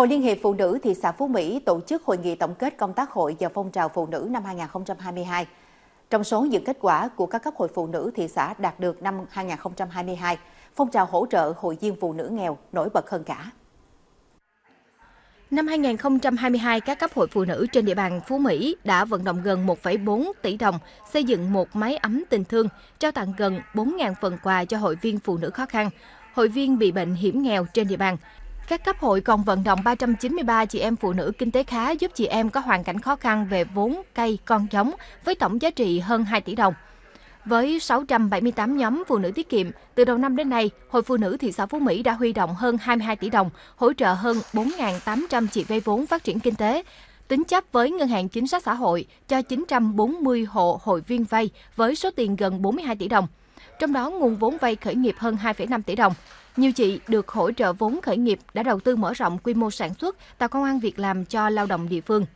Hội Liên hiệp Phụ nữ thị xã Phú Mỹ tổ chức hội nghị tổng kết công tác hội và phong trào phụ nữ năm 2022. Trong số những kết quả của các cấp hội phụ nữ thị xã đạt được năm 2022, phong trào hỗ trợ hội viên phụ nữ nghèo nổi bật hơn cả. Năm 2022, các cấp hội phụ nữ trên địa bàn Phú Mỹ đã vận động gần 1,4 tỷ đồng xây dựng một máy ấm tình thương, trao tặng gần 4.000 phần quà cho hội viên phụ nữ khó khăn, hội viên bị bệnh hiểm nghèo trên địa bàn, các cấp hội còn vận động 393 chị em phụ nữ kinh tế khá giúp chị em có hoàn cảnh khó khăn về vốn, cây, con giống với tổng giá trị hơn 2 tỷ đồng. Với 678 nhóm phụ nữ tiết kiệm, từ đầu năm đến nay, Hội Phụ nữ thị xã Phú Mỹ đã huy động hơn 22 tỷ đồng, hỗ trợ hơn 4.800 chị vay vốn phát triển kinh tế, tính chấp với Ngân hàng Chính sách Xã hội cho 940 hộ hội viên vay với số tiền gần 42 tỷ đồng. Trong đó, nguồn vốn vay khởi nghiệp hơn 2,5 tỷ đồng, nhiều chị được hỗ trợ vốn khởi nghiệp đã đầu tư mở rộng quy mô sản xuất, tạo công an việc làm cho lao động địa phương.